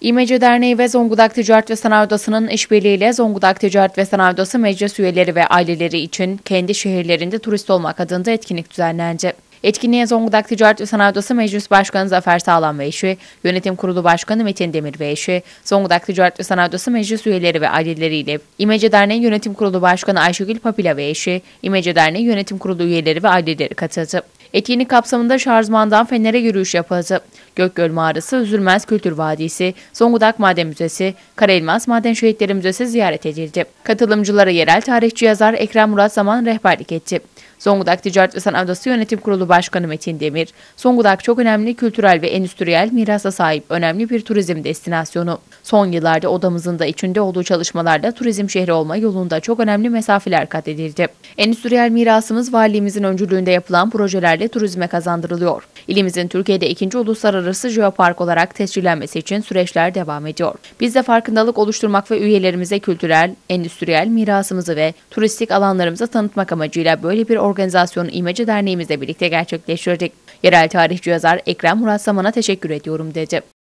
İmece Derneği ve Zonguldak Ticaret ve Sanayi Odası'nın işbirliğiyle Zonguldak Ticaret ve Sanayi Odası meclis üyeleri ve aileleri için kendi şehirlerinde turist olmak adında etkinlik düzenlendi. Etkinliğe Zonguldak Ticaret ve Sanayi Odası Meclis Başkanı Zafer Sağlam ve eşi, Yönetim Kurulu Başkanı Metin Demir ve eşi, Zonguldak Ticaret ve Sanayi Odası Meclis üyeleri ve aileleriyle İmece Derneği Yönetim Kurulu Başkanı Ayşegül Papila ve eşi, İmece Derneği Yönetim Kurulu üyeleri ve aileleri katıldı. Etkinlik kapsamında Şarjman'dan Fener'e yürüyüş yapıldı. Gökgöl Mağarası, Üzülmez Kültür Vadisi, Zonguldak Maden Müzesi, Karaelmas Maden Şehitleri Müzesi ziyaret edildi. Katılımcılara yerel tarihçi yazar Ekrem Murat Zaman rehberlik etti. Zonguldak Ticaret ve Sanayi Odası Yönetim Kurulu Cumhurbaşkanı Metin Demir, Zonguldak çok önemli kültürel ve endüstriyel mirasa sahip önemli bir turizm destinasyonu. Son yıllarda odamızın da içinde olduğu çalışmalarda turizm şehri olma yolunda çok önemli mesafeler kat edildi. Endüstriyel mirasımız valiliğimizin öncülüğünde yapılan projelerle turizme kazandırılıyor. İlimizin Türkiye'de ikinci uluslararası jeopark olarak tescillenmesi için süreçler devam ediyor. Biz de farkındalık oluşturmak ve üyelerimize kültürel, endüstriyel mirasımızı ve turistik alanlarımızı tanıtmak amacıyla böyle bir organizasyonu İmece Derneğimizle birlikte gerçekleştirdik gerçekleştirecek. Yerel tarihçi yazar Ekrem Murat Saman'a teşekkür ediyorum dedi.